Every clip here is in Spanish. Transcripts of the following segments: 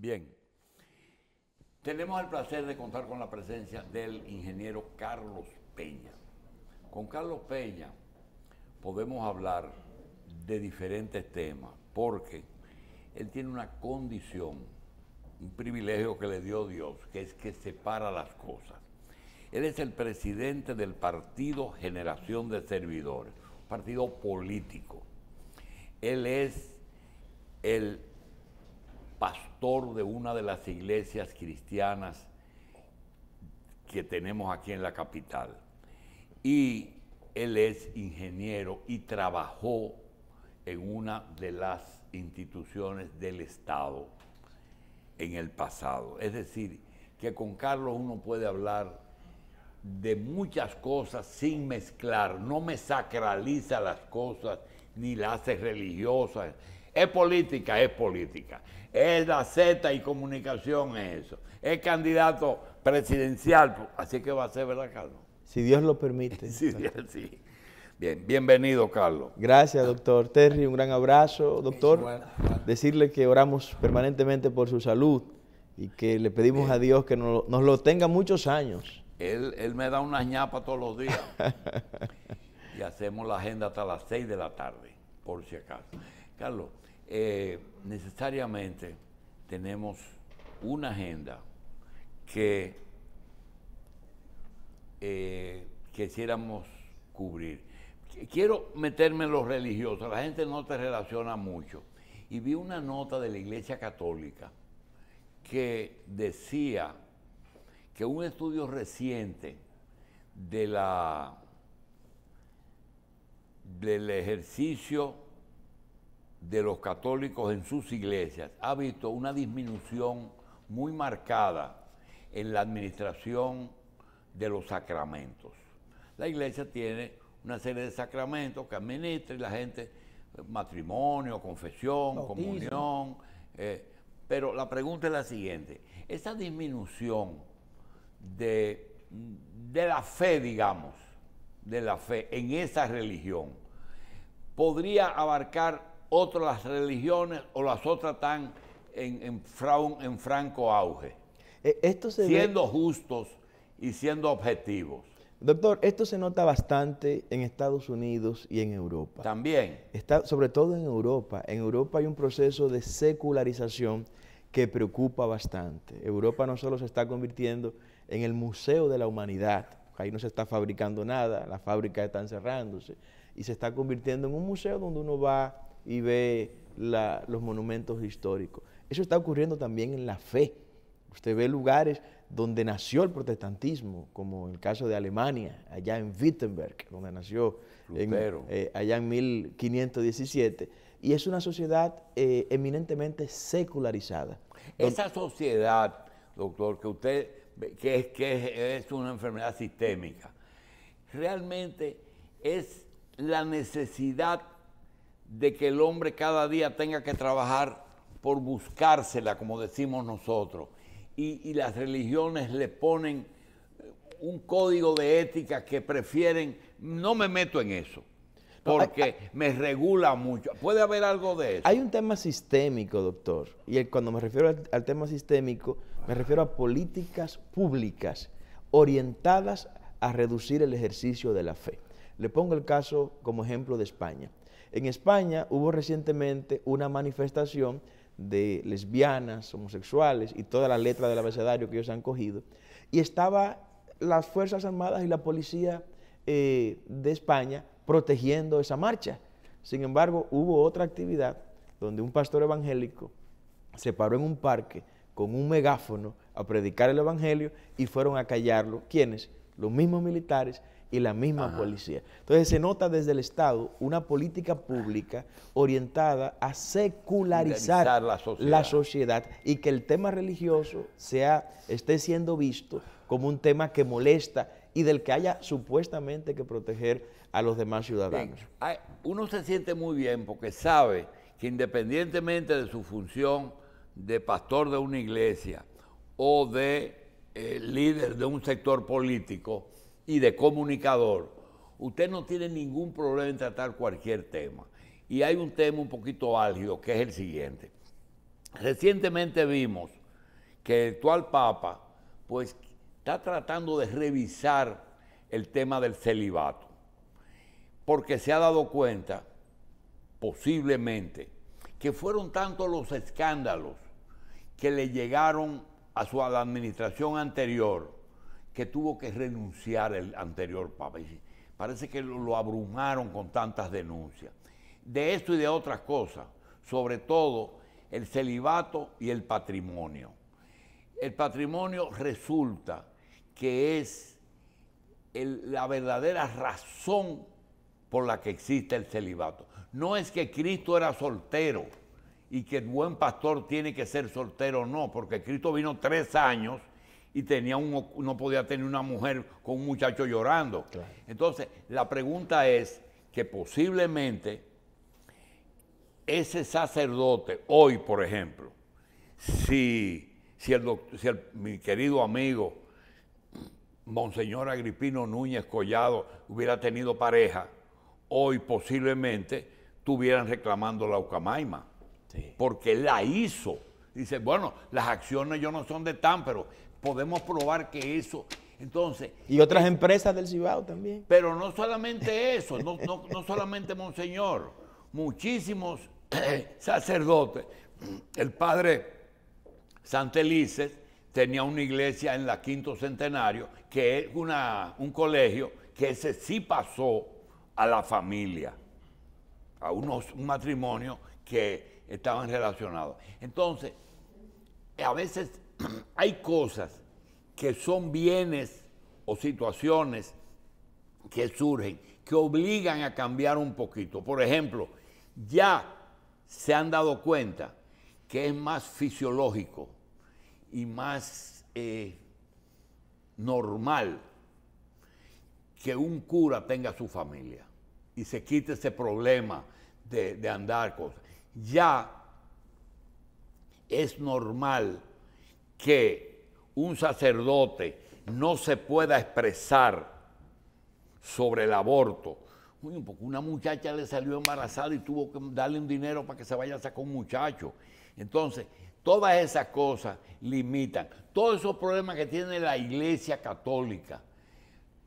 Bien, tenemos el placer de contar con la presencia del ingeniero Carlos Peña. Con Carlos Peña podemos hablar de diferentes temas, porque él tiene una condición, un privilegio que le dio Dios, que es que separa las cosas. Él es el presidente del partido Generación de Servidores, partido político. Él es el pastor de una de las iglesias cristianas que tenemos aquí en la capital. Y él es ingeniero y trabajó en una de las instituciones del Estado en el pasado. Es decir, que con Carlos uno puede hablar de muchas cosas sin mezclar, no me sacraliza las cosas ni las hace religiosas es política, es política. Es la Z y comunicación es eso. Es candidato presidencial, así que va a ser, ¿verdad, Carlos? Si Dios lo permite. sí, sí. Bien, bienvenido, Carlos. Gracias, doctor Terry. Un gran abrazo, doctor. Decirle que oramos permanentemente por su salud y que le pedimos a Dios que nos, lo tenga muchos años. Él, él me da una ñapa todos los días. y hacemos la agenda hasta las 6 de la tarde, por si acaso. Carlos, eh, necesariamente tenemos una agenda que eh, quisiéramos cubrir. Quiero meterme en los religiosos, la gente no te relaciona mucho. Y vi una nota de la Iglesia Católica que decía que un estudio reciente de la, del ejercicio de los católicos en sus iglesias ha visto una disminución muy marcada en la administración de los sacramentos. La iglesia tiene una serie de sacramentos que administra la gente, matrimonio, confesión, comunión. Eh, pero la pregunta es la siguiente, esa disminución de, de la fe, digamos, de la fe en esa religión, podría abarcar otras religiones o las otras están en, en, franco auge. E, siendo justos y siendo objetivos. Doctor, esto se nota bastante en Estados Unidos y en Europa. También. Está, sobre todo en Europa. En Europa hay un proceso de secularización que preocupa bastante. Europa no solo se está convirtiendo en el museo de la humanidad, ahí no se está fabricando nada, las fábricas están cerrándose, y se está convirtiendo en un museo donde uno va y ve los monumentos históricos. Eso está ocurriendo también en la fe. Usted ve lugares donde nació el protestantismo, como el caso de Alemania, allá en Wittenberg, donde nació eh, allá en 1517, y es una sociedad eh, eminentemente secularizada. Esa sociedad, doctor, que usted, que que es una enfermedad sistémica, realmente es la necesidad de que el hombre cada día tenga que trabajar por buscársela, como decimos nosotros. Y, las religiones le ponen eh, un código de ética que prefieren, no me meto en eso, porque me regula mucho. ¿Puede haber algo de eso? Hay un tema sistémico, doctor, y cuando me refiero al tema sistémico, me refiero a políticas públicas orientadas a reducir el ejercicio de la fe. Le pongo el caso como ejemplo de España. En España hubo recientemente una manifestación de lesbianas, homosexuales y toda la letra del abecedario que ellos han cogido. Y estaba las Fuerzas Armadas y la policía eh, de España protegiendo esa marcha. Sin embargo, hubo otra actividad donde un pastor evangélico se paró en un parque con un megáfono a predicar el evangelio y fueron a callarlo. ¿Quiénes? Los mismos militares y la misma policía. Entonces se nota desde el Estado una política pública orientada a secularizar la sociedad. y que el tema religioso sea, esté siendo visto como un tema que molesta y del que haya supuestamente que proteger a los demás ciudadanos. uno se siente muy bien porque sabe que independientemente de su función de pastor de una iglesia o de eh, líder de un sector político, y de comunicador, usted no tiene ningún problema en tratar cualquier tema. Y hay un tema un poquito álgido, que es el siguiente. Recientemente vimos que el actual Papa, pues, está tratando de revisar el tema del celibato, porque se ha dado cuenta, posiblemente, que fueron tantos los escándalos que le llegaron a su administración anterior, que tuvo que renunciar el anterior Papa. Parece que lo, abrumaron con tantas denuncias. De esto y de otras cosas, sobre todo el celibato y el patrimonio. El patrimonio resulta que es la verdadera razón por la que existe el celibato. No es que Cristo era soltero y que el buen pastor tiene que ser soltero, no, porque Cristo vino tres años y tenía no podía tener una mujer con un muchacho llorando. Entonces, la pregunta es que posiblemente ese sacerdote, hoy por ejemplo, si, si, el, mi querido amigo Monseñor Agripino Núñez Collado hubiera tenido pareja, hoy posiblemente estuvieran reclamando la Ucamaima, porque la hizo. Dice, bueno, las acciones yo no son de tan, pero podemos probar que eso. Entonces. Y otras eh, empresas del Cibao también. Pero no solamente eso, no, solamente Monseñor, muchísimos sacerdotes. El padre Santelices tenía una iglesia en la Quinto Centenario, que es una, un colegio que ese sí pasó a la familia, a unos un matrimonio que estaban relacionados. Entonces, a veces hay cosas que son bienes o situaciones que surgen, que obligan a cambiar un poquito. Por ejemplo, ya se han dado cuenta que es más fisiológico y más eh, normal que un cura tenga su familia y se quite ese problema de, de andar cosas. Ya es normal que un sacerdote no se pueda expresar sobre el aborto. Uy, porque una muchacha le salió embarazada y tuvo que darle un dinero para que se vaya a sacar un muchacho. Entonces, todas esas cosas limitan. Todos esos problemas que tiene la iglesia católica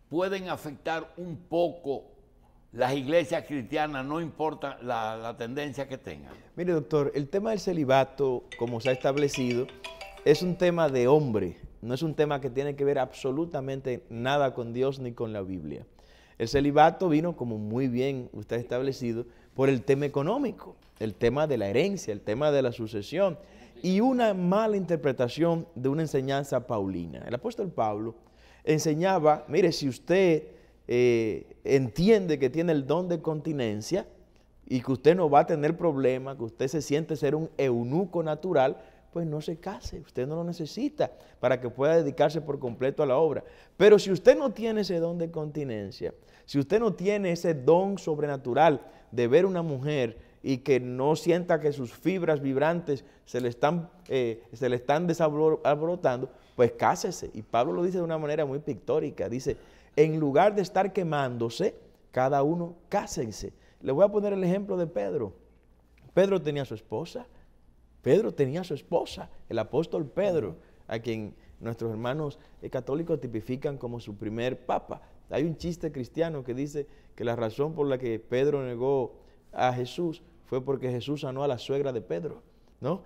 pueden afectar un poco las iglesias cristianas, no importa la, la tendencia que tengan. Mire, doctor, el tema del celibato, como se ha establecido, es un tema de hombre, no es un tema que tiene que ver absolutamente nada con Dios ni con la Biblia. El celibato vino, como muy bien usted ha establecido, por el tema económico, el tema de la herencia, el tema de la sucesión y una mala interpretación de una enseñanza paulina. El apóstol Pablo enseñaba, mire, si usted eh, entiende que tiene el don de continencia y que usted no va a tener problema, que usted se siente ser un eunuco natural, pues no se case, usted no lo necesita para que pueda dedicarse por completo a la obra. Pero si usted no tiene ese don de continencia, si usted no tiene ese don sobrenatural de ver una mujer y que no sienta que sus fibras vibrantes se le están, eh, se le están desabrotando, pues cásese. Y Pablo lo dice de una manera muy pictórica, dice, en lugar de estar quemándose, cada uno cásense. Le voy a poner el ejemplo de Pedro. Pedro tenía a su esposa, Pedro tenía su esposa, el apóstol Pedro, a quien nuestros hermanos eh, católicos tipifican como su primer papa. Hay un chiste cristiano que dice que la razón por la que Pedro negó a Jesús fue porque Jesús sanó a la suegra de Pedro, ¿no?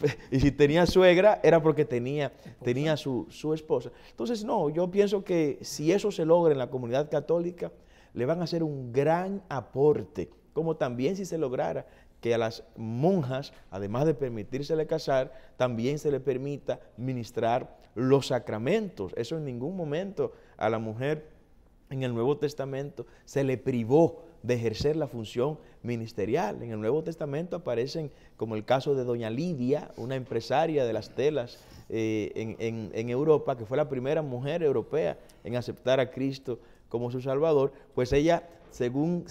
Y si tenía suegra era porque tenía, tenía su, su esposa. Entonces, no, yo pienso que si eso se logra en la comunidad católica, le van a hacer un gran aporte, como también si se lograra que a las monjas, además de permitírsele casar, también se le permita ministrar los sacramentos. Eso en ningún momento a la mujer en el Nuevo Testamento se le privó de ejercer la función ministerial. En el Nuevo Testamento aparecen, como el caso de Doña Lidia, una empresaria de las telas eh, en, en, Europa, que fue la primera mujer europea en aceptar a Cristo como su Salvador, pues ella según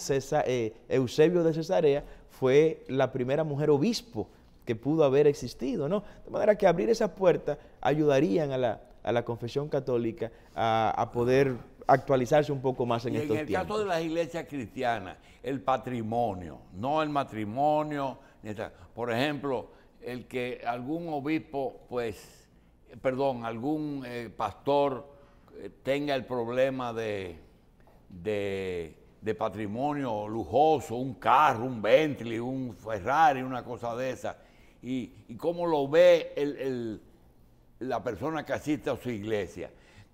eh, Eusebio de Cesarea, fue la primera mujer obispo que pudo haber existido, ¿no? De manera que abrir esa puerta ayudarían a la, confesión católica a, poder actualizarse un poco más en estos tiempos. En el caso de las iglesias cristianas, el patrimonio, no el matrimonio, por ejemplo, el que algún obispo, pues, perdón, algún eh, pastor eh, tenga el problema de, de de patrimonio lujoso, un carro, un Bentley, un Ferrari, una cosa de esa, y, y cómo lo ve la persona que asiste a su iglesia.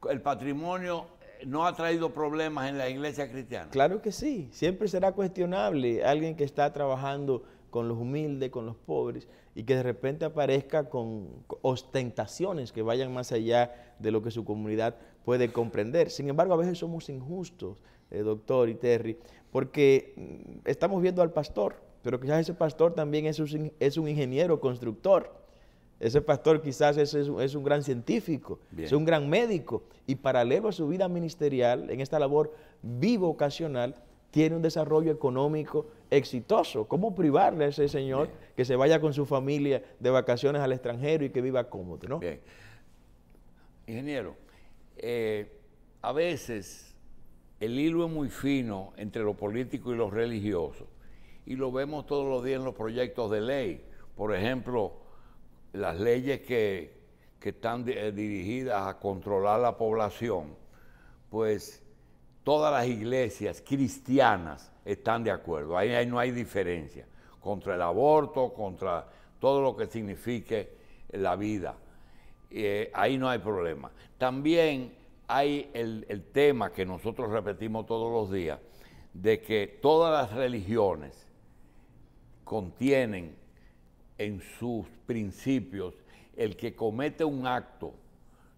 El patrimonio eh, no ha traído problemas en la iglesia cristiana. Claro que sí, siempre será cuestionable alguien que está trabajando con los humildes, con los pobres, y que de repente aparezca con ostentaciones que vayan más allá de lo que su comunidad puede comprender. Sin embargo, a veces somos injustos eh, doctor y Terry, porque mm, estamos viendo al pastor, pero quizás ese pastor también es un, es un ingeniero constructor. Ese pastor quizás es, un gran científico, es un gran médico y paralelo a su vida ministerial, en esta labor bivocacional, tiene un desarrollo económico exitoso. ¿Cómo privarle a ese señor que se vaya con su familia de vacaciones al extranjero y que viva cómodo? Ingeniero, eh, a veces el hilo es muy fino entre lo político y lo religioso. Y lo vemos todos los días en los proyectos de ley. Por ejemplo, las leyes que, están eh, dirigidas a controlar la población, pues todas las iglesias cristianas están de acuerdo. Ahí, no hay diferencia. Contra el aborto, contra todo lo que signifique la vida. Eh, ahí no hay problema. También hay el, tema que nosotros repetimos todos los días, de que todas las religiones contienen en sus principios el que comete un acto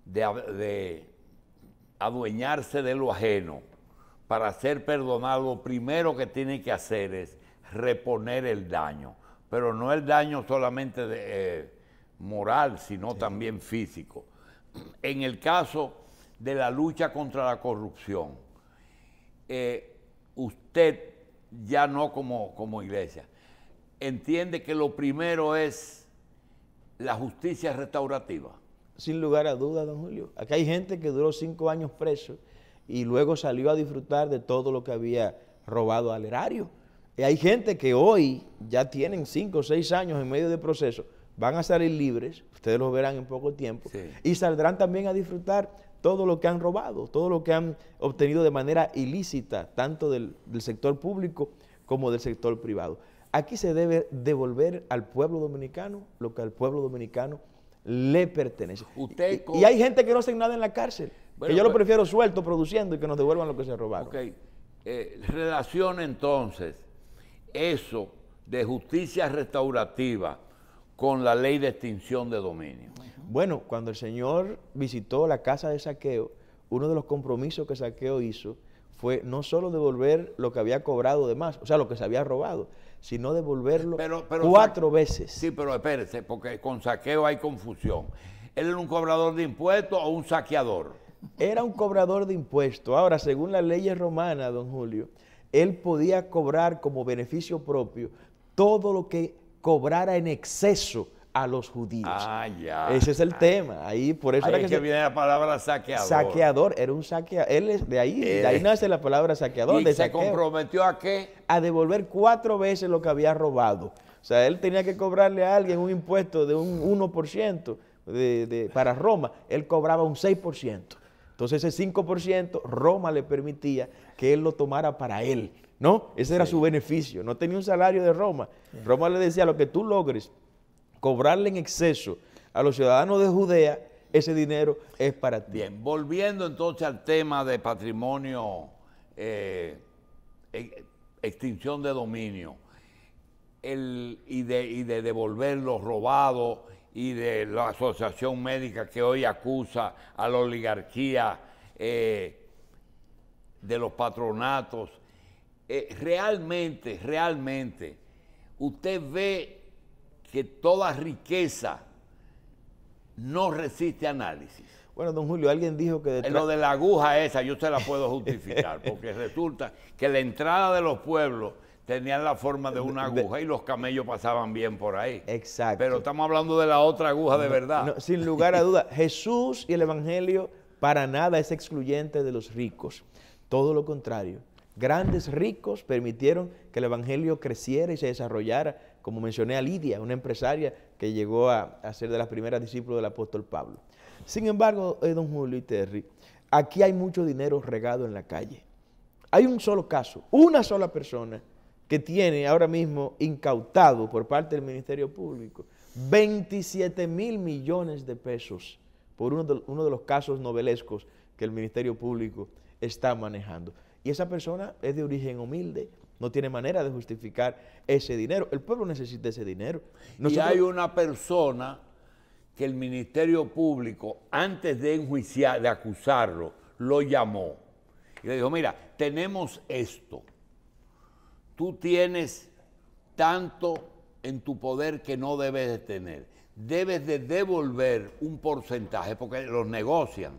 de, adueñarse de lo ajeno para ser perdonado, primero que tiene que hacer es reponer el daño, pero no el daño solamente de, eh, moral, sino también físico. En el caso de la lucha contra la corrupción. Eh, usted, ya no como, como iglesia, entiende que lo primero es la justicia restaurativa. Sin lugar a dudas, don Julio. Acá hay gente que duró cinco años preso y luego salió a disfrutar de todo lo que había robado al erario. Y hay gente que hoy ya tienen cinco o seis años en medio de proceso, van a salir libres, ustedes lo verán en poco tiempo, y saldrán también a disfrutar todo lo que han robado, todo lo que han obtenido de manera ilícita, tanto del, sector público como del sector privado. Aquí se debe devolver al pueblo dominicano lo que al pueblo dominicano le pertenece. y, hay gente que no hace nada en la cárcel, yo lo pues prefiero suelto produciendo y que nos devuelvan lo que se robaron. Ok, eh, relación entonces eso de justicia restaurativa con la ley de extinción de dominio. Bueno, cuando el Señor visitó la casa de Saqueo, uno de los compromisos que Saqueo hizo fue no solo devolver lo que había cobrado de más, o sea, lo que se había robado, sino devolverlo cuatro veces. Sí, pero espérese, porque con Saqueo hay confusión. ¿Él era un cobrador de impuestos o un saqueador? Era un cobrador de impuestos. Ahora, según las leyes romanas, don Julio, él podía cobrar como beneficio propio todo lo que cobrara en exceso a los judíos. Ah, ese es el ah. tema. Ahí por eso era que, viene la palabra saqueador. Saqueador, era un saqueador. Él es de ahí, de ahí eh. nace la palabra saqueador. ¿Y se comprometió a qué? A devolver cuatro veces lo que había robado. O sea, él tenía que cobrarle a alguien un impuesto de un 1% de, para Roma. Él cobraba un 6%. Entonces ese 5% Roma le permitía que él lo tomara para él. ¿no? Ese era su beneficio, no tenía un salario de Roma. Roma le decía, lo que tú logres, cobrarle en exceso a los ciudadanos de Judea, ese dinero es para ti. Bien, volviendo entonces al tema de patrimonio, eh, e-, extinción de dominio, y, de, devolver los robados y de la asociación médica que hoy acusa a la oligarquía eh, de los patronatos eh, realmente, realmente, usted ve que toda riqueza no resiste análisis. Bueno, don Julio, alguien dijo que... Eh, lo de la aguja esa yo se la puedo justificar, porque resulta que la entrada de los pueblos tenía la forma de una aguja y los camellos pasaban bien por ahí. Exacto. Pero estamos hablando de la otra aguja de verdad. sin lugar a duda, Jesús y el Evangelio para nada es excluyente de los ricos. Todo lo contrario, grandes ricos permitieron que el Evangelio creciera y se desarrollara, como mencioné a Lidia, una empresaria que llegó a, ser de las primeras discípulos del apóstol Pablo. Sin embargo, eh, don Julio y Terry, aquí hay mucho dinero regado en la calle. Hay un solo caso, una sola persona que tiene ahora mismo incautado por parte del Ministerio Público 27 mil millones de pesos por uno uno de los casos novelescos que el Ministerio Público está manejando. Y esa persona es de origen humilde, no tiene manera de justificar ese dinero. El pueblo necesita ese dinero. Y hay una persona que el Ministerio Público, antes de enjuiciar, de acusarlo, lo llamó. Y le dijo, mira, tenemos esto. Tú tienes tanto en tu poder que no debes de tener. Debes de devolver un porcentaje, porque los negocian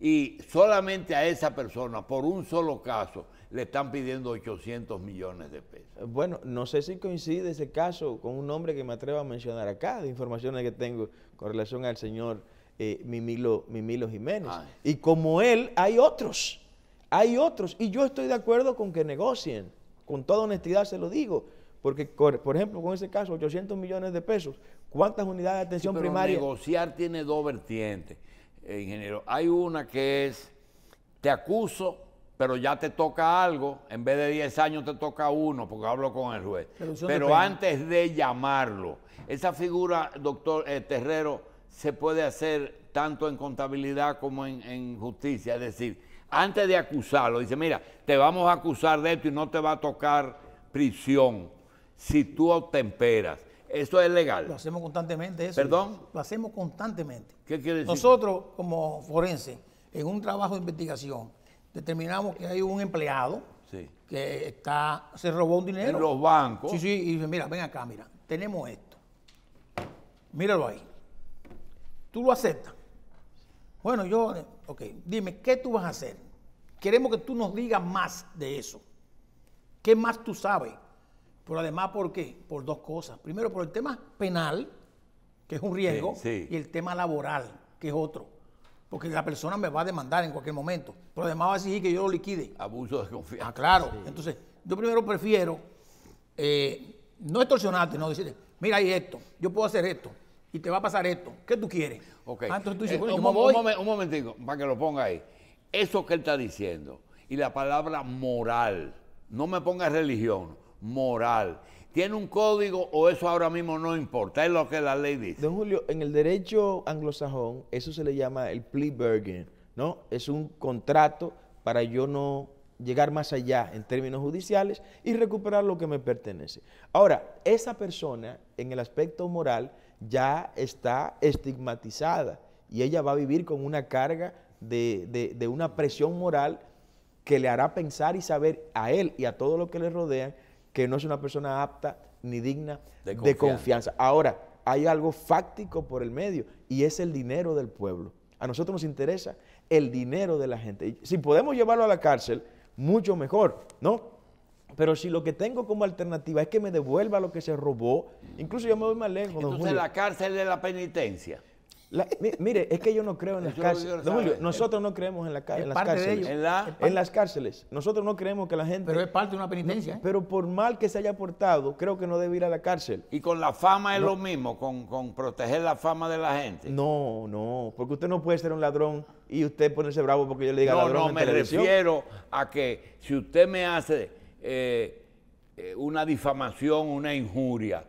y solamente a esa persona, por un solo caso, le están pidiendo 800 millones de pesos. Eh, bueno, no sé si coincide ese caso con un nombre que me atrevo a mencionar acá, de informaciones que tengo con relación al señor eh, Mimilo, Jiménez. Ah, y como él, hay otros, hay otros. Y yo estoy de acuerdo con que negocien, con toda honestidad se lo digo. Porque, por ejemplo, con ese caso, 800 millones de pesos, ¿cuántas unidades de atención pero primaria? Negociar tiene dos vertientes eh, ingeniero. Hay una que es, te acuso, pero ya te toca algo, en vez de 10 años te toca uno, porque hablo con el juez. pero antes de llamarlo, esa figura, doctor eh, Terrero, se puede hacer tanto en contabilidad como en, justicia, es decir, antes de acusarlo, dice, mira, te vamos a acusar de esto y no te va a tocar prisión si tú temperas. Eso es legal. Lo hacemos constantemente ¿Perdón? Lo hacemos constantemente. ¿Qué quiere decir? Nosotros, como forense, en un trabajo de investigación, determinamos que hay un empleado que está, se robó un dinero. En los bancos. Sí, sí, y dice, mira, ven acá, mira, tenemos esto. Míralo ahí. Tú lo aceptas. Bueno, yo, ok, dime, ¿qué tú vas a hacer? Queremos que tú nos digas más de eso. ¿Qué más tú sabes? Pero además, ¿por qué? Por dos cosas. Primero, por el tema penal, que es un riesgo, y el tema laboral, que es otro. Porque la persona me va a demandar en cualquier momento. Pero además va a exigir que yo lo liquide. Abuso de confianza. Ah, claro. Entonces, yo primero prefiero eh, no extorsionarte, no decirte, mira, hay esto, yo puedo hacer esto, y te va a pasar esto. ¿Qué tú quieres? Ok. Ah, entonces tú dices, eh, un, momentico, para que lo ponga ahí. Eso que él está diciendo, y la palabra moral, no me ponga religión moral. ¿Tiene un código o eso ahora mismo no importa? Es lo que la ley dice. Don Julio, en el derecho anglosajón, eso se le llama el plea bargain, ¿no? Es un contrato para yo no llegar más allá en términos judiciales y recuperar lo que me pertenece. Ahora, esa persona en el aspecto moral ya está estigmatizada y ella va a vivir con una carga de, de una presión moral que le hará pensar y saber a él y a todo lo que le rodean que no es una persona apta ni digna de confianza. Ahora, hay algo fáctico por el medio y es el dinero del pueblo. A nosotros nos interesa el dinero de la gente. si podemos llevarlo a la cárcel, mucho mejor, ¿no? Pero si lo que tengo como alternativa es que me devuelva lo que se robó, incluso yo me voy más lejos. Entonces, la cárcel de la penitencia mire, es que yo no creo en las cárceles. nosotros no creemos en, la, en las cárceles. En, las cárceles. Nosotros no creemos que la gente. Pero es parte de una penitencia. ¿eh? Pero por mal que se haya portado, creo que no debe ir a la cárcel. ¿Y con la fama es lo mismo? Con, proteger la fama de la gente? No, no. Porque usted no puede ser un ladrón y usted ponerse bravo porque yo le diga no, ladrón. No, no, me refiero a que si usted me hace eh, eh, una difamación, una injuria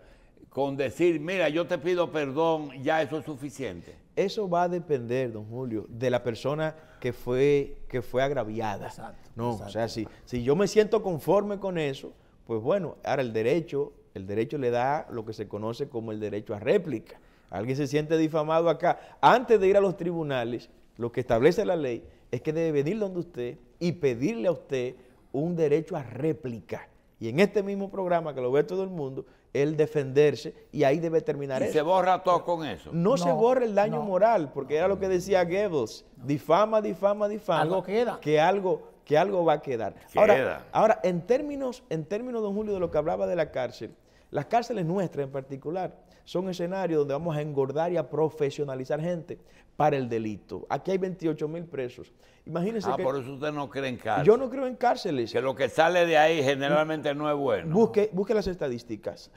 con decir, mira, yo te pido perdón, ya eso es suficiente? Eso va a depender, don Julio, de la persona que fue, que fue agraviada. Exacto, no, o sea, si, si yo me siento conforme con eso, pues bueno, ahora el derecho, el derecho le da lo que se conoce como el derecho a réplica. Alguien se siente difamado acá. Antes de ir a los tribunales, lo que establece la ley es que debe venir donde usted y pedirle a usted un derecho a réplica. Y en este mismo programa que lo ve todo el mundo, el defenderse y ahí debe terminar ¿Y eso. se borra todo con eso? No, se borra el daño moral, porque era lo que decía Goebbels, difama, difama, difama. queda. Que algo, que algo va a quedar. Ahora, ahora en, términos, en términos, don Julio, de lo que hablaba de la cárcel, las cárceles nuestras en particular, son escenarios donde vamos a engordar y a profesionalizar gente para el delito. Aquí hay 28 mil presos. Imagínense ah, por eso usted no cree en cárceles. Yo no creo en cárceles. Que lo que sale de ahí generalmente no es bueno. Busque, busque las estadísticas.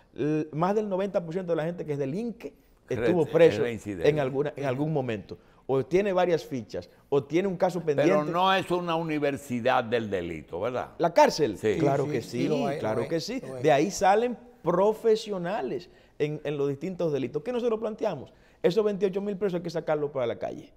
más del 90% de la gente que es delinque estuvo preso en, alguna, en algún momento o tiene varias fichas, o tiene un caso pendiente. Pero no es una universidad del delito, ¿verdad? La cárcel. Claro que sí, claro que sí. De ahí salen profesionales en, los distintos delitos. ¿Qué nosotros planteamos? Esos 28 mil presos hay que sacarlos para la calle,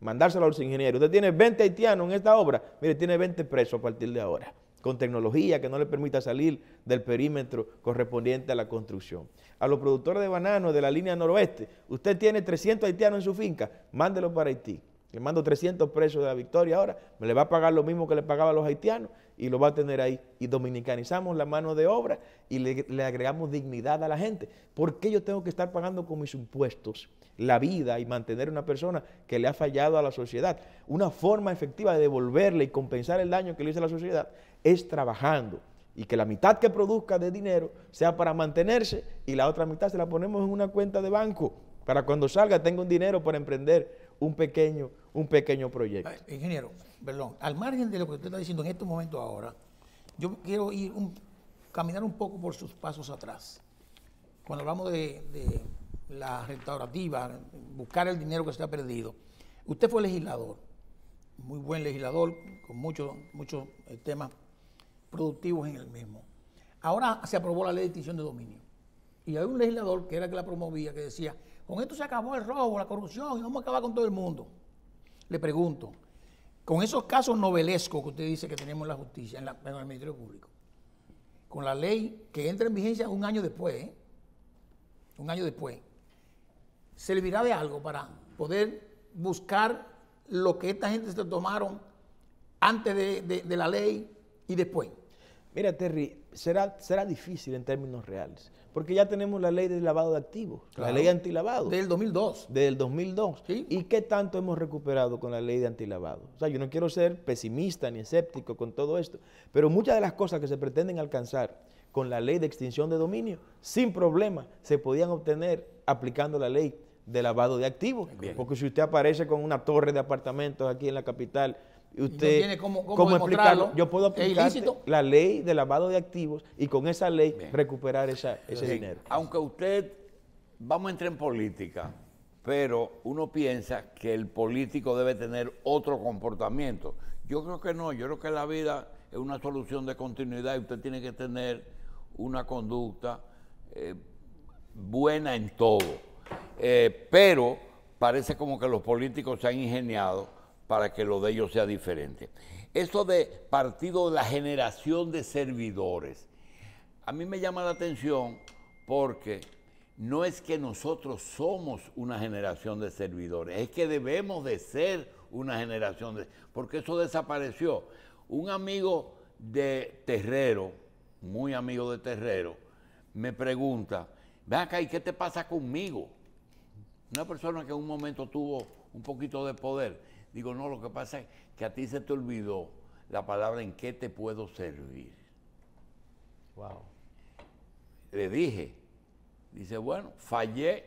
mandárselo a los ingenieros. Usted tiene 20 haitianos en esta obra, mire, tiene 20 presos a partir de ahora con tecnología que no le permita salir del perímetro correspondiente a la construcción. A los productores de banano de la línea noroeste, usted tiene 300 haitianos en su finca, mándelo para Haití. Le mando 300 presos de la victoria ahora, me le va a pagar lo mismo que le pagaba a los haitianos y lo va a tener ahí. Y dominicanizamos la mano de obra y le, agregamos dignidad a la gente. ¿Por qué yo tengo que estar pagando con mis impuestos la vida y mantener a una persona que le ha fallado a la sociedad? Una forma efectiva de devolverle y compensar el daño que le hizo a la sociedad es trabajando. Y que la mitad que produzca de dinero sea para mantenerse y la otra mitad se la ponemos en una cuenta de banco para cuando salga tenga un dinero para emprender un pequeño un pequeño proyecto. Ingeniero, perdón, al margen de lo que usted está diciendo en este momento ahora, yo quiero ir un, caminar un poco por sus pasos atrás. Cuando hablamos de, la restaurativa, buscar el dinero que se ha perdido, usted fue legislador, muy buen legislador, con muchos muchos eh, temas productivos en el mismo. Ahora se aprobó la ley de extinción de dominio. Y hay un legislador que era el que la promovía, que decía, con esto se acabó el robo, la corrupción, y vamos a acabar con todo el mundo. Le pregunto, con esos casos novelescos que usted dice que tenemos en la justicia, en, la, el Ministerio Público, con la ley que entra en vigencia un año después, ¿eh? un año después, servirá de algo para poder buscar lo que esta gente se tomaron antes de, la ley y después. Mira, Terry, será, será difícil en términos reales. Porque ya tenemos la ley de lavado de activos, la ley de antilavado. Del 2002. Del 2002. ¿Y qué tanto hemos recuperado con la ley de antilavado? O sea, yo no quiero ser pesimista ni escéptico con todo esto, pero muchas de las cosas que se pretenden alcanzar con la ley de extinción de dominio, sin problema, se podían obtener aplicando la ley de lavado de activos. Porque si usted aparece con una torre de apartamentos aquí en la capital usted, tiene cómo, explicarlo. Yo puedo aplicar la ley de lavado de activos y con esa ley recuperar esa, ese dinero. Aunque usted, vamos a entrar en política, pero uno piensa que el político debe tener otro comportamiento. Yo creo que no, yo creo que la vida es una solución de continuidad y usted tiene que tener una conducta eh, buena en todo. Eh, pero parece como que los políticos se han ingeniado para que lo de ellos sea diferente. Esto de partido de la generación de servidores, a mí me llama la atención porque no es que nosotros somos una generación de servidores, es que debemos de ser una generación de... porque eso desapareció. Un amigo de Terrero, muy amigo de Terrero, me pregunta, ven acá, ¿y qué te pasa conmigo? Una persona que en un momento tuvo un poquito de poder. Digo, no, lo que pasa es que a ti se te olvidó la palabra en qué te puedo servir. Wow. Le dije, dice, bueno, fallé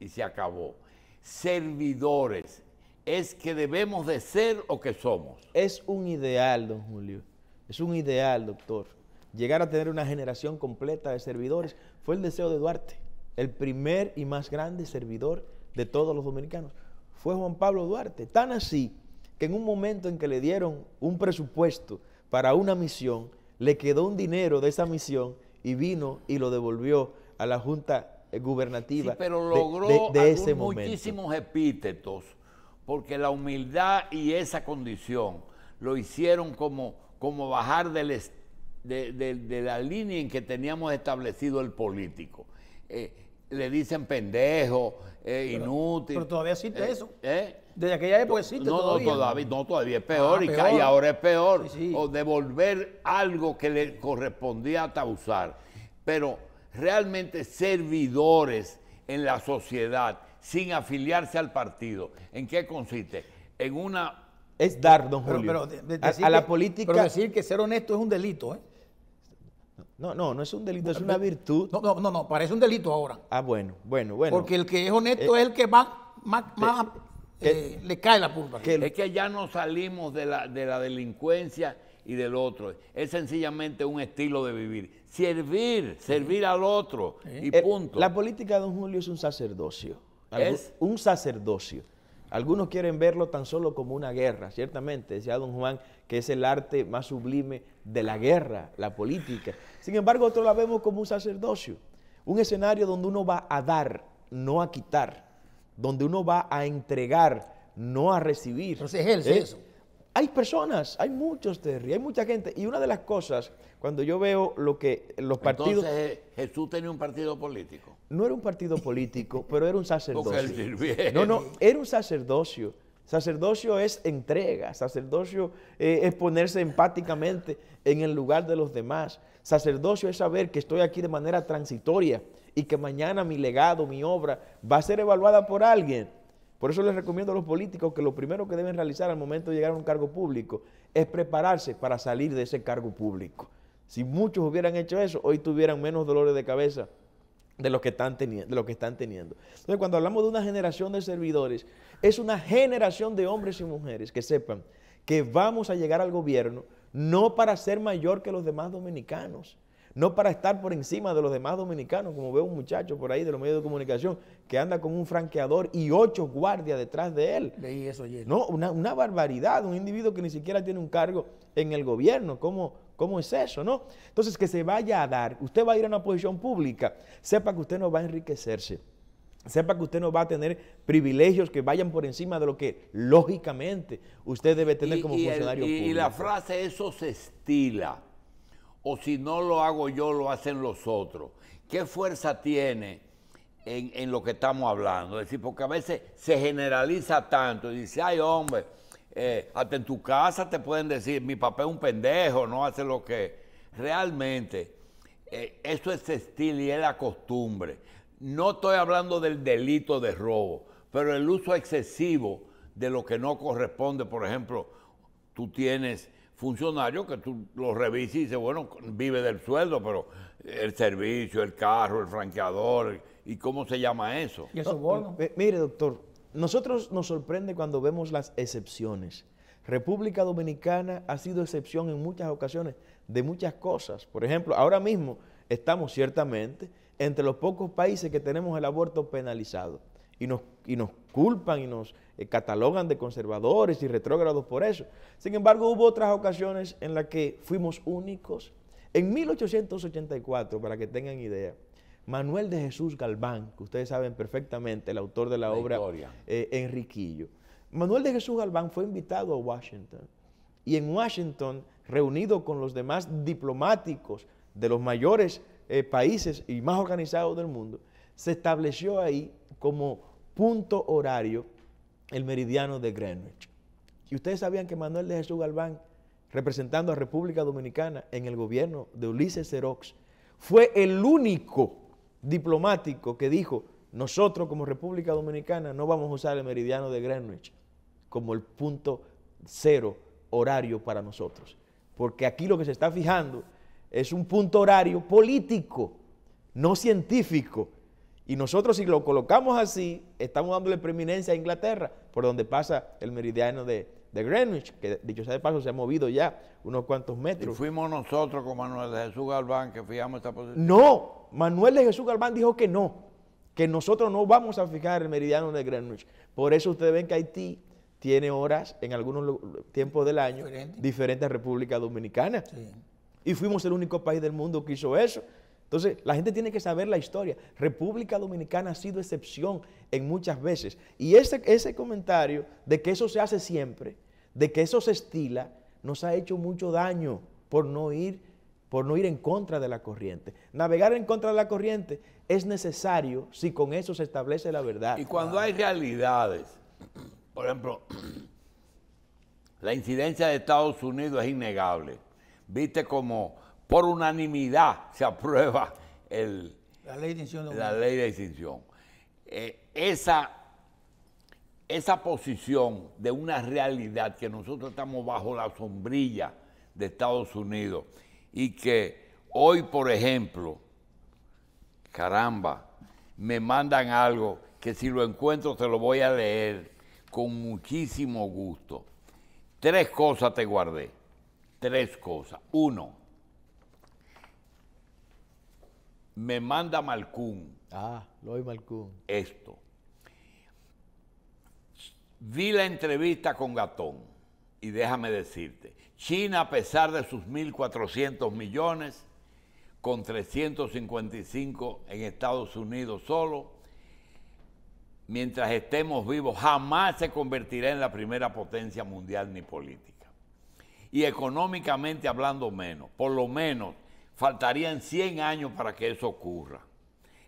y se acabó. Servidores, es que debemos de ser o que somos. Es un ideal, don Julio. Es un ideal, doctor. Llegar a tener una generación completa de servidores fue el deseo de Duarte, el primer y más grande servidor de todos los dominicanos fue Juan Pablo Duarte. Tan así que en un momento en que le dieron un presupuesto para una misión, le quedó un dinero de esa misión y vino y lo devolvió a la Junta eh, Gubernativa. Sí, pero logró de, muchísimos epítetos, porque la humildad y esa condición lo hicieron como, como bajar del, de, la línea en que teníamos establecido el político. Eh, le dicen pendejo, eh, inútil. Pero todavía existe eh, eso. ¿Eh? Desde aquella época existe no, todavía. No, todavía, no, todavía es peor, ah, y, ahora es peor. O devolver algo que le correspondía a causar. Pero realmente servidores en la sociedad sin afiliarse al partido, ¿en qué consiste? En una... Es dar, don Julio. Pero, a, la política... Pero decir que ser honesto es un delito, ¿eh? No, no, no es un delito, es una virtud. No, no, no, parece un delito ahora. Ah, bueno, bueno, bueno. Porque el que es honesto eh, es el que más, más, eh, eh, le cae la pulpa. es que ya no salimos de la, delincuencia y del otro. Es sencillamente un estilo de vivir. Servir, servir al otro y punto. La política, de don Julio, es un sacerdocio. ¿Es? Un sacerdocio. Algunos quieren verlo tan solo como una guerra, ciertamente, decía don Juan, que es el arte más sublime de la guerra, la política. Sin embargo, otros la vemos como un sacerdocio, un escenario donde uno va a dar, no a quitar, donde uno va a entregar, no a recibir. Entonces, es ¿Eh? eso hay personas, hay muchos, Terry, hay mucha gente. Y una de las cosas, cuando yo veo lo que los partidos... Entonces, Jesús tenía un partido político. No era un partido político, pero era un sacerdocio. No, no, era un sacerdocio. Sacerdocio es entrega, sacerdocio eh, es ponerse empáticamente en el lugar de los demás. Sacerdocio es saber que estoy aquí de manera transitoria y que mañana mi legado, mi obra va a ser evaluada por alguien por eso les recomiendo a los políticos que lo primero que deben realizar al momento de llegar a un cargo público es prepararse para salir de ese cargo público. Si muchos hubieran hecho eso, hoy tuvieran menos dolores de cabeza de los que están teniendo, que están teniendo. Entonces, cuando hablamos de una generación de servidores, es una generación de hombres y mujeres que sepan que vamos a llegar al gobierno no para ser mayor que los demás dominicanos, no para estar por encima de los demás dominicanos, como veo un muchacho por ahí de los medios de comunicación que anda con un franqueador y ocho guardias detrás de él. Leí eso No, una, barbaridad, un individuo que ni siquiera tiene un cargo en el gobierno. ¿Cómo, es eso, no? Entonces, que se vaya a dar, usted va a ir a una posición pública, sepa que usted no va a enriquecerse, sepa que usted no va a tener privilegios que vayan por encima de lo que lógicamente usted debe tener como funcionario público. Y la frase, eso se estila o si no lo hago yo, lo hacen los otros. ¿Qué fuerza tiene en, lo que estamos hablando? Es decir, porque a veces se generaliza tanto y dice, ay hombre, eh, hasta en tu casa te pueden decir, mi papá es un pendejo, no hace lo que... Realmente, eh, eso es estilo y es la costumbre. No estoy hablando del delito de robo, pero el uso excesivo de lo que no corresponde, por ejemplo, tú tienes Funcionario que tú lo revises y dices, bueno, vive del sueldo, pero el servicio, el carro, el franqueador, ¿y cómo se llama eso? Y mire, doctor, nosotros nos sorprende cuando vemos las excepciones. República Dominicana ha sido excepción en muchas ocasiones de muchas cosas. Por ejemplo, ahora mismo estamos ciertamente entre los pocos países que tenemos el aborto penalizado y nos, y nos culpan y nos eh, catalogan de conservadores y retrógrados por eso. Sin embargo, hubo otras ocasiones en las que fuimos únicos. En 1884, para que tengan idea, Manuel de Jesús Galván, que ustedes saben perfectamente, el autor de la, obra eh, Enriquillo. Manuel de Jesús Galván fue invitado a Washington y en Washington, reunido con los demás diplomáticos de los mayores eh, países y más organizados del mundo, se estableció ahí como punto horario el meridiano de Greenwich. Y ustedes sabían que Manuel de Jesús Galván, representando a República Dominicana en el gobierno de Ulises Xerox, fue el único diplomático que dijo, nosotros como República Dominicana no vamos a usar el meridiano de Greenwich como el punto cero horario para nosotros. Porque aquí lo que se está fijando es un punto horario político, no científico, y nosotros si lo colocamos así, estamos dándole preeminencia a Inglaterra, por donde pasa el meridiano de, Greenwich, que dicho sea de paso se ha movido ya unos cuantos metros. ¿Y fuimos nosotros con Manuel de Jesús Galván que fijamos esta posición? No, Manuel de Jesús Galván dijo que no, que nosotros no vamos a fijar el meridiano de Greenwich. Por eso ustedes ven que Haití tiene horas en algunos tiempos del año diferentes a República Dominicana. Y fuimos el único país del mundo que hizo eso. Entonces, la gente tiene que saber la historia. República Dominicana ha sido excepción en muchas veces. Y ese, ese comentario de que eso se hace siempre, de que eso se estila, nos ha hecho mucho daño por no ir, por no ir en contra de la corriente. Navegar en contra de la corriente es necesario si con eso se establece la verdad. Y cuando hay realidades, por ejemplo, la incidencia de Estados Unidos es innegable. Viste como por unanimidad se aprueba la ley de extinción. Eh, esa, esa posición de una realidad que nosotros estamos bajo la sombrilla de Estados Unidos y que hoy, por ejemplo, caramba, me mandan algo que si lo encuentro te lo voy a leer con muchísimo gusto. Tres cosas te guardé. Tres cosas. Uno, me manda Malcún. Ah, oí Malcún. Esto. Vi la entrevista con Gatón y déjame decirte, China a pesar de sus 1.400 millones, con 355 en Estados Unidos solo, mientras estemos vivos, jamás se convertirá en la primera potencia mundial ni política. Y económicamente hablando menos, por lo menos Faltarían 100 años para que eso ocurra.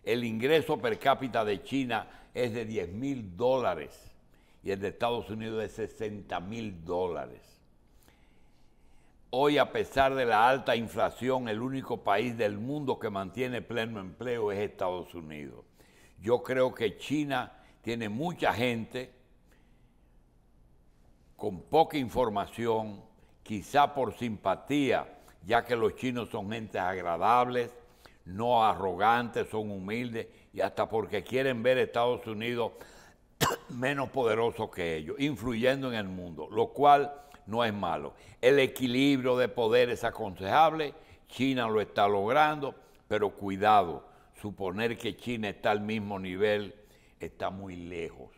El ingreso per cápita de China es de 10 mil dólares y el de Estados Unidos de 60 mil dólares. Hoy, a pesar de la alta inflación, el único país del mundo que mantiene pleno empleo es Estados Unidos. Yo creo que China tiene mucha gente con poca información, quizá por simpatía ya que los chinos son gentes agradables, no arrogantes, son humildes y hasta porque quieren ver a Estados Unidos menos poderoso que ellos, influyendo en el mundo, lo cual no es malo. El equilibrio de poder es aconsejable, China lo está logrando, pero cuidado, suponer que China está al mismo nivel está muy lejos.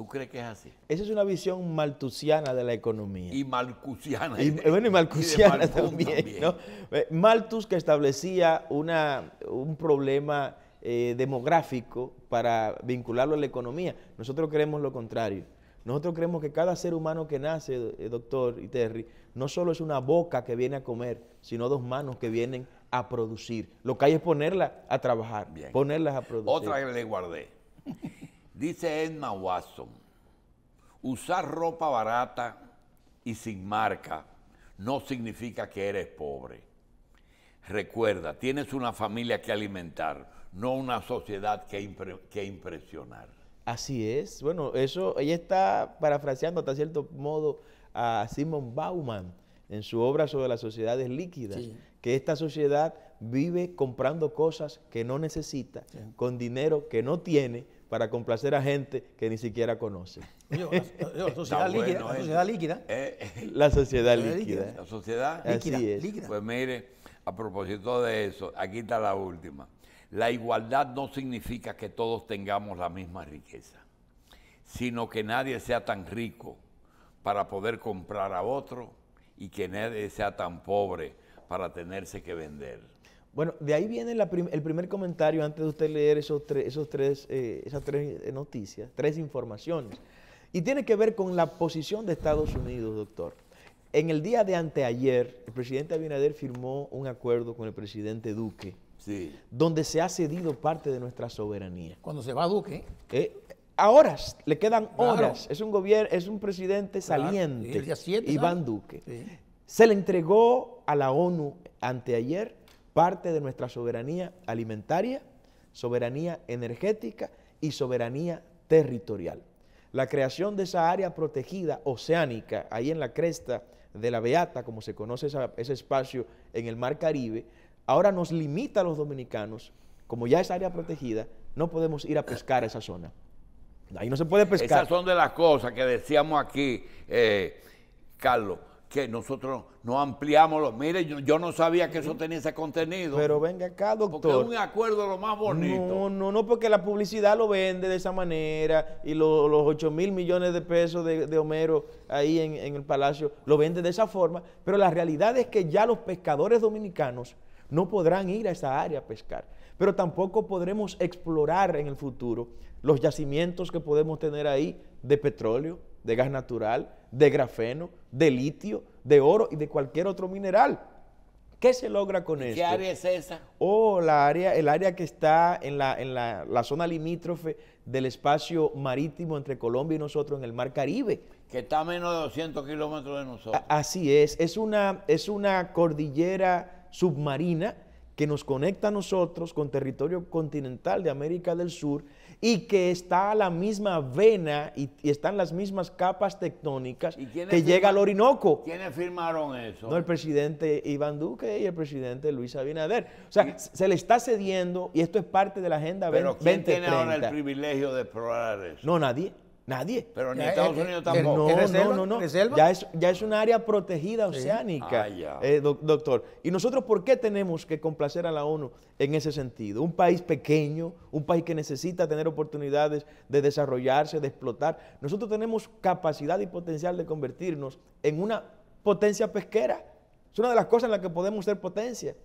¿Tú crees que es así? Esa es una visión maltusiana de la economía. Y maltusiana. bueno, y también, eh, Malthus que establecía una, un problema eh, demográfico para vincularlo a la economía. Nosotros creemos lo contrario. Nosotros creemos que cada ser humano que nace, eh, doctor y Terry, no solo es una boca que viene a comer, sino dos manos que vienen a producir. Lo que hay es ponerla a trabajar, ponerlas a producir. Otra que le guardé. Dice Edna Watson, usar ropa barata y sin marca no significa que eres pobre. Recuerda, tienes una familia que alimentar, no una sociedad que, impresionar. Así es. Bueno, eso ella está parafraseando hasta cierto modo a Simon Bauman en su obra sobre las sociedades líquidas, que esta sociedad vive comprando cosas que no necesita, con dinero que no tiene, para complacer a gente que ni siquiera conoce. la, sociedad líquida, la sociedad líquida. La sociedad líquida. La sociedad líquida. Pues mire, a propósito de eso, aquí está la última. La igualdad no significa que todos tengamos la misma riqueza, sino que nadie sea tan rico para poder comprar a otro y que nadie sea tan pobre para tenerse que vender. Bueno, de ahí viene el primer comentario antes de usted leer esos esos tres, eh, esas tres eh, noticias, tres informaciones. Y tiene que ver con la posición de Estados Unidos, doctor. En el día de anteayer, el presidente Abinader firmó un acuerdo con el presidente Duque, donde se ha cedido parte de nuestra soberanía. Cuando se va Duque. Eh, horas, le quedan horas. Es un gobierno, es un presidente saliente, Iván Duque. Se le entregó a la ONU anteayer parte de nuestra soberanía alimentaria, soberanía energética y soberanía territorial. La creación de esa área protegida oceánica, ahí en la cresta de la Beata, como se conoce ese espacio en el Mar Caribe, ahora nos limita a los dominicanos, como ya es área protegida, no podemos ir a pescar a esa zona. Ahí no se puede pescar. Esas son de las cosas que decíamos aquí, eh, Carlos que nosotros no ampliamos los. Mire, yo, no sabía que eso tenía ese contenido. Pero venga acá, doctor. Porque es un acuerdo lo más bonito. No, no, no, porque la publicidad lo vende de esa manera y los 8 mil millones de pesos de, Homero ahí en, en, el Palacio lo vende de esa forma. Pero la realidad es que ya los pescadores dominicanos no podrán ir a esa área a pescar. Pero tampoco podremos explorar en el futuro los yacimientos que podemos tener ahí de petróleo, de gas natural, de grafeno, de litio, de oro y de cualquier otro mineral. ¿Qué se logra con eso? ¿Qué área es esa? Oh, la área, el área que está en, la, en la, zona limítrofe del espacio marítimo entre Colombia y nosotros en el Mar Caribe. Que está a menos de 200 kilómetros de nosotros. así es, es una, es una cordillera submarina que nos conecta a nosotros con territorio continental de América del Sur y que está a la misma vena y, están las mismas capas tectónicas que llega al Orinoco. ¿Quiénes firmaron eso? No, el presidente Iván Duque y el presidente Luis Abinader. O sea, se le está cediendo y esto es parte de la agenda ¿Pero quién tiene ahora el privilegio de explorar eso? No, nadie. Nadie. Pero ni Estados eh, Unidos eh, eh, tampoco. No, no, no, Ya es, ya es un área protegida oceánica, ah, doctor. ¿Y nosotros por qué tenemos que complacer a la ONU en ese sentido? Un país pequeño, un país que necesita tener oportunidades de desarrollarse, de explotar. Nosotros tenemos capacidad y potencial de convertirnos en una potencia pesquera. Es una de las cosas en las que podemos ser potencia.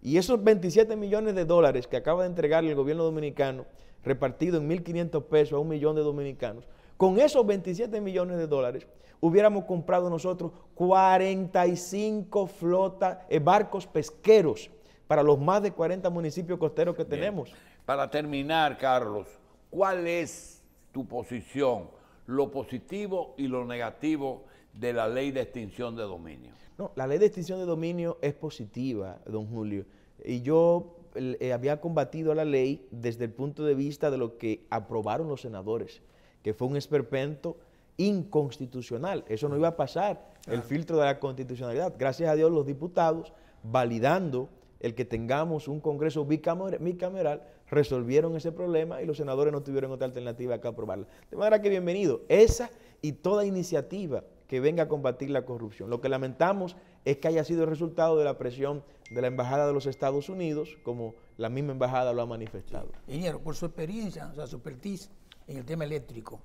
Y esos 27 millones de dólares que acaba de entregar el gobierno dominicano, repartido en 1.500 pesos a un millón de dominicanos, con esos 27 millones de dólares hubiéramos comprado nosotros 45 flotas, de barcos pesqueros para los más de 40 municipios costeros que tenemos. Para terminar, Carlos, ¿cuál es tu posición, lo positivo y lo negativo de la ley de extinción de dominio? No, la ley de extinción de dominio es positiva, don Julio. Y yo eh, había combatido la ley desde el punto de vista de lo que aprobaron los senadores que fue un esperpento inconstitucional. Eso no iba a pasar el filtro de la constitucionalidad. Gracias a Dios los diputados, validando el que tengamos un Congreso bicameral, resolvieron ese problema y los senadores no tuvieron otra alternativa que aprobarla. De manera que bienvenido. Esa y toda iniciativa que venga a combatir la corrupción. Lo que lamentamos es que haya sido el resultado de la presión de la Embajada de los Estados Unidos, como la misma embajada lo ha manifestado. Ingeniero, por su experiencia, o sea, su expertise, en el tema eléctrico.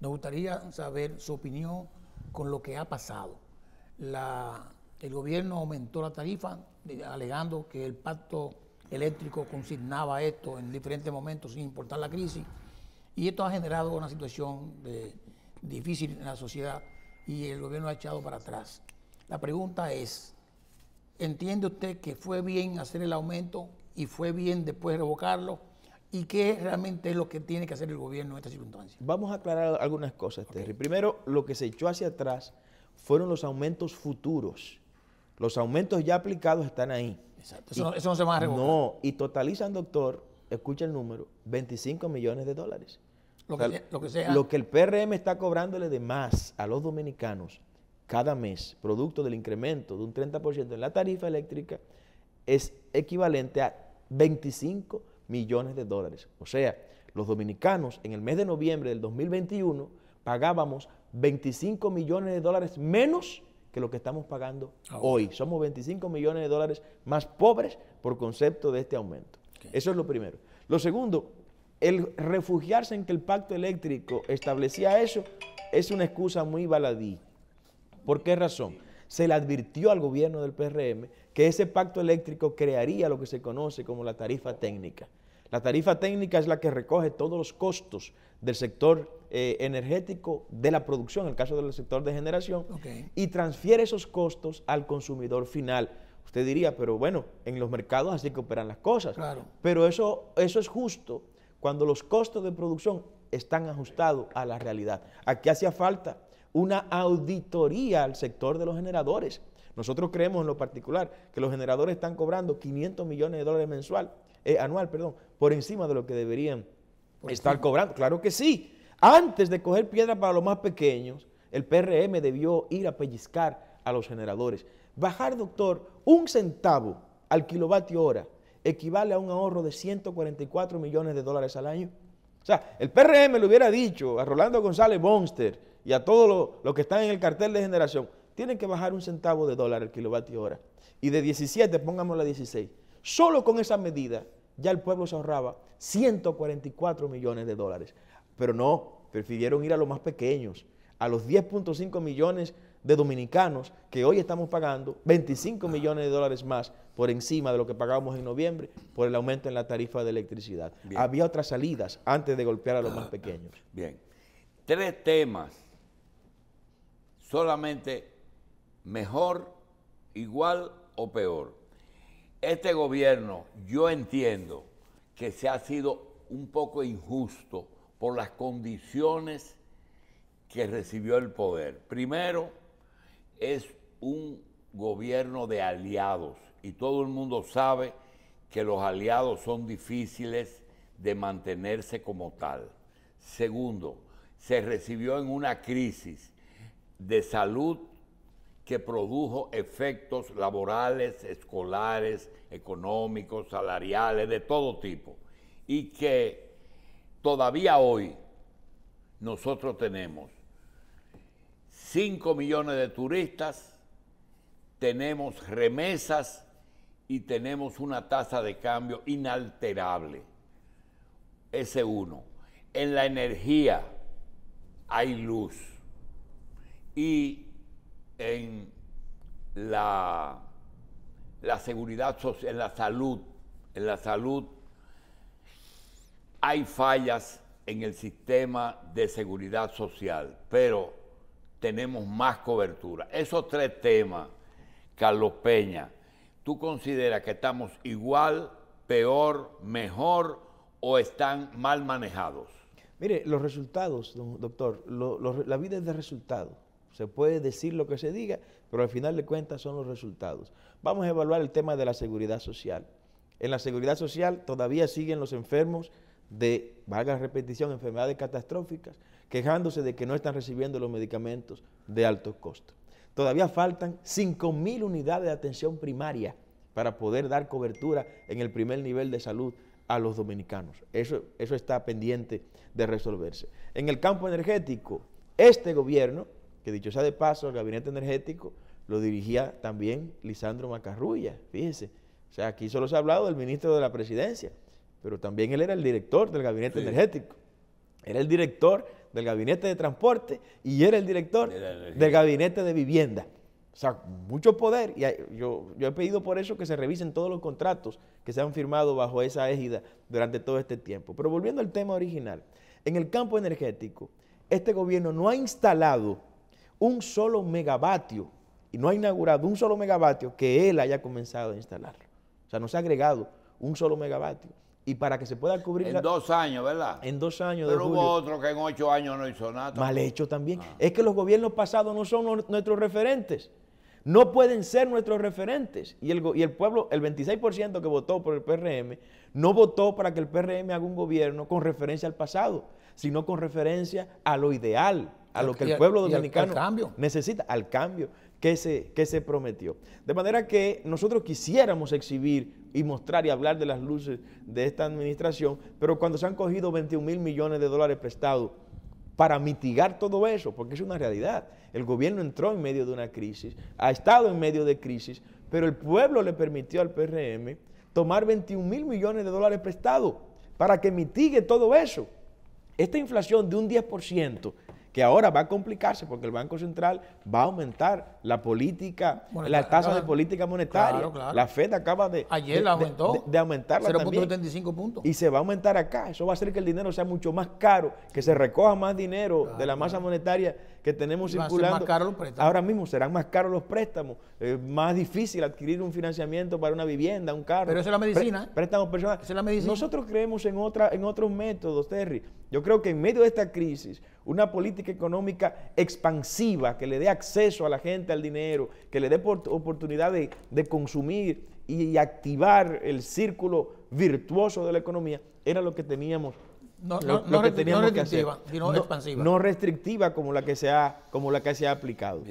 Nos gustaría saber su opinión con lo que ha pasado. el gobierno aumentó la tarifa alegando que el pacto eléctrico consignaba esto en diferentes momentos sin importar la crisis y esto ha generado una situación de, difícil en la sociedad y el gobierno ha echado para atrás. La pregunta es, ¿entiende usted que fue bien hacer el aumento y fue bien después revocarlo y qué realmente es lo que tiene que hacer el gobierno en esta circunstancia. Vamos a aclarar algunas cosas, Terry. Primero, lo que se echó hacia atrás fueron los aumentos futuros. Los aumentos ya aplicados están ahí. Exacto. Eso, no, se va a revocar. No, y totalizan, doctor, escucha el número, 25 millones de dólares. Lo, que, sea. lo que el PRM está cobrándole de más a los dominicanos cada mes, producto del incremento de un 30% en la tarifa eléctrica, es equivalente a 25 millones millones de dólares. O sea, los dominicanos en el mes de noviembre del 2021 pagábamos 25 millones de dólares menos que lo que estamos pagando ah, hoy. Somos 25 millones de dólares más pobres por concepto de este aumento. Eso es lo primero. Lo segundo, el refugiarse en que el pacto eléctrico establecía eso es una excusa muy baladí. ¿Por qué razón? Se le advirtió al gobierno del PRM que ese pacto eléctrico crearía lo que se conoce como la tarifa técnica. La tarifa técnica es la que recoge todos los costos del sector eh, energético de la producción, en el caso del sector de generación, y transfiere esos costos al consumidor final. Usted diría, pero bueno, en los mercados así que operan las cosas. Pero eso, eso es justo cuando los costos de producción están ajustados a la realidad. Aquí hacía falta una auditoría al sector de los generadores. Nosotros creemos en lo particular que los generadores están cobrando 500 millones de dólares mensual eh, anual, perdón, por encima de lo que deberían estar cobrando. Claro que sí. Antes de coger piedra para los más pequeños, el PRM debió ir a pellizcar a los generadores. Bajar, doctor, un centavo al kilovatio hora equivale a un ahorro de 144 millones de dólares al año. O sea, el PRM le hubiera dicho a Rolando González Monster y a todos los que están en el cartel de generación, tienen que bajar un centavo de dólar al kilovatio hora. Y de 17, pongamos a 16. Solo con esa medida ya el pueblo se ahorraba 144 millones de dólares. Pero no, prefirieron ir a los más pequeños, a los 10.5 millones de dominicanos que hoy estamos pagando 25 millones de dólares más por encima de lo que pagábamos en noviembre por el aumento en la tarifa de electricidad. Había otras salidas antes de golpear a los más pequeños. Bien, tres temas, solamente mejor, igual o peor este gobierno, yo entiendo que se ha sido un poco injusto por las condiciones que recibió el poder. Primero, es un gobierno de aliados y todo el mundo sabe que los aliados son difíciles de mantenerse como tal. Segundo, se recibió en una crisis de salud que produjo efectos laborales, escolares, económicos, salariales, de todo tipo, y que todavía hoy nosotros tenemos 5 millones de turistas, tenemos remesas y tenemos una tasa de cambio inalterable. Ese uno. En la energía hay luz. Y en la, la seguridad social, en la salud, en la salud hay fallas en el sistema de seguridad social, pero tenemos más cobertura. Esos tres temas, Carlos Peña, ¿tú consideras que estamos igual, peor, mejor o están mal manejados? Mire, los resultados, doctor, la vida es de resultados. Se puede decir lo que se diga, pero al final de cuentas son los resultados. Vamos a evaluar el tema de la seguridad social. En la seguridad social todavía siguen los enfermos de, valga la repetición, enfermedades catastróficas, quejándose de que no están recibiendo los medicamentos de alto costo. Todavía faltan 5.000 unidades de atención primaria para poder dar cobertura en el primer nivel de salud a los dominicanos. Eso, eso está pendiente de resolverse. En el campo energético, este gobierno que dicho sea de paso, el gabinete energético lo dirigía también Lisandro Macarrulla, fíjese. O sea, aquí solo se ha hablado del ministro de la presidencia, pero también él era el director del gabinete energético. Era el director del gabinete de transporte y era el director del gabinete de vivienda. O sea, mucho poder. Y yo, yo he pedido por eso que se revisen todos los contratos que se han firmado bajo esa égida durante todo este tiempo. Pero volviendo al tema original, en el campo energético, este gobierno no ha instalado un solo megavatio, y no ha inaugurado un solo megavatio que él haya comenzado a instalar. O sea, no se ha agregado un solo megavatio. Y para que se pueda cubrir... En dos años, ¿verdad? En dos años de hubo otro que en ocho años no hizo nada. Mal hecho también. Ah. Es que los gobiernos pasados no son nuestros referentes. No pueden ser nuestros referentes. Y el, y el pueblo, el 26% que votó por el PRM, no votó para que el PRM haga un gobierno con referencia al pasado, sino con referencia a lo ideal, a lo que el pueblo dominicano necesita, al cambio que se, que se prometió. De manera que nosotros quisiéramos exhibir y mostrar y hablar de las luces de esta administración, pero cuando se han cogido 21 mil millones de dólares prestados para mitigar todo eso, porque es una realidad. El gobierno entró en medio de una crisis, ha estado en medio de crisis, pero el pueblo le permitió al PRM tomar 21 mil millones de dólares prestados para que mitigue todo eso. Esta inflación de un 10%, y ahora va a complicarse porque el Banco Central va a aumentar la política, la tasa de política monetaria. La Fed acaba de, Ayer la 0.75 puntos. Y se va a aumentar acá. Eso va a hacer que el dinero sea mucho más caro, que se recoja más dinero de la masa monetaria que tenemos circulando. ahora mismo serán más caros los préstamos, eh, más difícil adquirir un financiamiento para una vivienda, un carro. Pero eso es la medicina. préstamos personales. la Nosotros creemos en, otra, en otros métodos, Terry. Yo creo que en medio de esta crisis, una política económica expansiva que le dé acceso a la gente al dinero, que le dé oportunidad de, consumir y activar el círculo virtuoso de la economía, era lo que teníamos no, restrictiva, sino expansiva. No restrictiva como la que se ha, como la que se ha aplicado.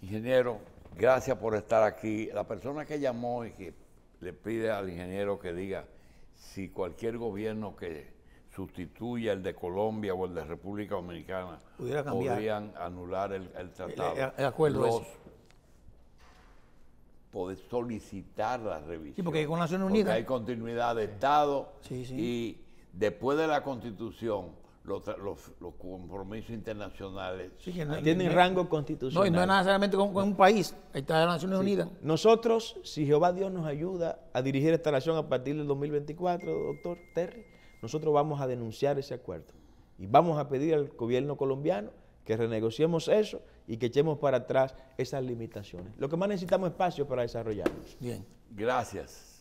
Ingeniero, gracias por estar aquí. La persona que llamó y que le pide al ingeniero que diga si cualquier gobierno que sustituya el de Colombia o el de República Dominicana podrían anular el, tratado. El, acuerdo Los, poder solicitar la revisión. Sí, porque con Naciones Unidas. hay continuidad de Estado sí, sí. y después de la constitución, los, compromisos internacionales tienen rango constitucional. No, y no es necesariamente con, con un país, ahí está las Naciones Unidas. Nosotros, si Jehová Dios nos ayuda a dirigir esta nación a partir del 2024, doctor Terry, nosotros vamos a denunciar ese acuerdo y vamos a pedir al gobierno colombiano que renegociemos eso y que echemos para atrás esas limitaciones. Lo que más necesitamos es espacio para desarrollarnos. Bien. Gracias.